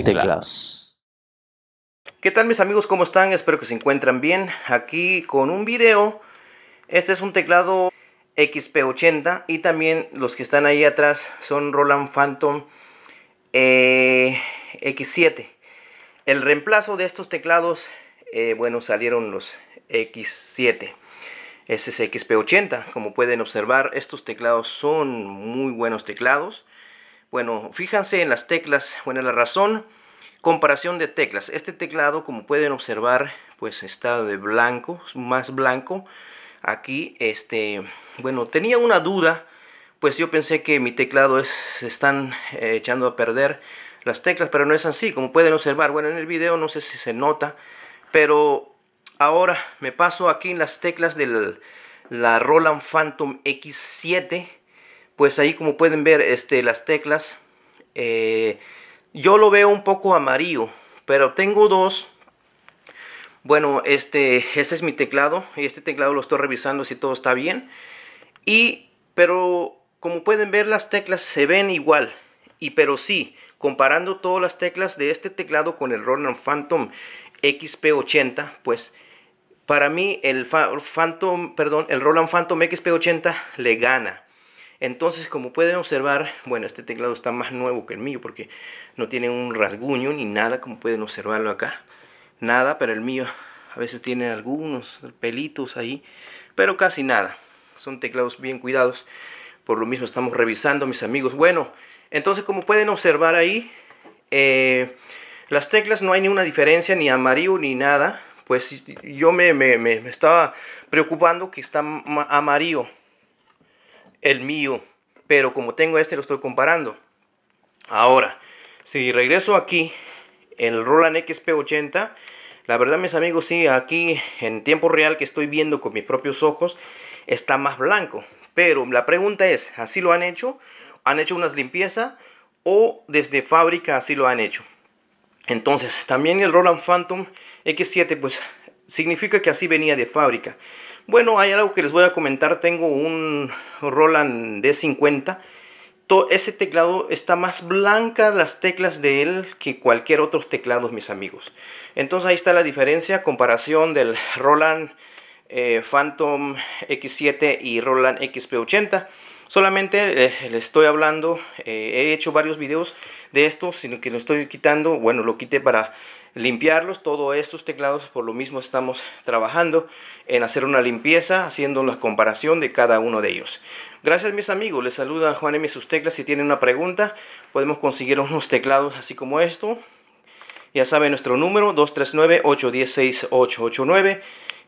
y teclas. ¿Qué tal mis amigos? ¿Cómo están? Espero que se encuentran bien. Aquí con un video. Este es un teclado XP80 y también los que están ahí atrás son Roland Phantom eh, X7. El reemplazo de estos teclados, eh, bueno, salieron los X7. Este es XP80. Como pueden observar, estos teclados son muy buenos teclados. Bueno, fíjense en las teclas, bueno, la razón, comparación de teclas. Este teclado, como pueden observar, pues está de blanco, más blanco. Aquí, este, bueno, tenía una duda, pues yo pensé que mi teclado se están eh, echando a perder las teclas, pero no es así, como pueden observar. Bueno, en el video no sé si se nota, pero ahora me paso aquí en las teclas de la Roland Phantom X7 pues ahí como pueden ver este, las teclas, eh, yo lo veo un poco amarillo, pero tengo dos. Bueno, este, este es mi teclado y este teclado lo estoy revisando si todo está bien. Y, pero como pueden ver las teclas se ven igual. Y pero sí, comparando todas las teclas de este teclado con el Roland Phantom XP80, pues para mí el Phantom, perdón, el Roland Phantom XP80 le gana. Entonces, como pueden observar, bueno, este teclado está más nuevo que el mío porque no tiene un rasguño ni nada, como pueden observarlo acá. Nada, pero el mío a veces tiene algunos pelitos ahí, pero casi nada. Son teclados bien cuidados. Por lo mismo estamos revisando, mis amigos. Bueno, entonces como pueden observar ahí, eh, las teclas no hay ninguna diferencia, ni amarillo ni nada. Pues yo me, me, me, me estaba preocupando que está amarillo el mío, pero como tengo este lo estoy comparando. Ahora, si regreso aquí, el Roland XP80, la verdad mis amigos, sí, aquí en tiempo real que estoy viendo con mis propios ojos, está más blanco. Pero la pregunta es, ¿así lo han hecho? ¿Han hecho unas limpiezas? ¿O desde fábrica así lo han hecho? Entonces, también el Roland Phantom X7, pues significa que así venía de fábrica. Bueno, hay algo que les voy a comentar. Tengo un Roland D50. Ese teclado está más blanca las teclas de él que cualquier otro teclado, mis amigos. Entonces ahí está la diferencia, comparación del Roland eh, Phantom X7 y Roland XP80. Solamente eh, le les estoy hablando, eh, he hecho varios videos de esto, sino que lo estoy quitando. Bueno, lo quité para limpiarlos. Todos estos teclados por lo mismo estamos trabajando en hacer una limpieza, haciendo la comparación de cada uno de ellos. Gracias mis amigos, les saluda Juan M. Sus Teclas. Si tienen una pregunta, podemos conseguir unos teclados así como esto. Ya saben nuestro número 239-816-889.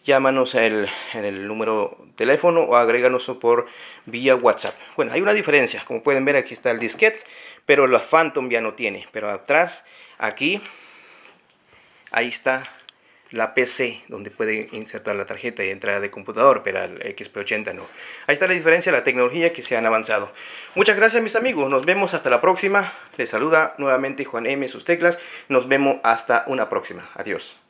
Llámanos en el número teléfono o agréganos por vía WhatsApp. Bueno, hay una diferencia. Como pueden ver, aquí está el disquete, pero la Phantom ya no tiene. Pero atrás, aquí ahí está la PC, donde puede insertar la tarjeta y entrar de computador, pero el XP80 no. Ahí está la diferencia, la tecnología que se han avanzado. Muchas gracias mis amigos, nos vemos hasta la próxima. Les saluda nuevamente Juan M. Sus teclas, nos vemos hasta una próxima. Adiós.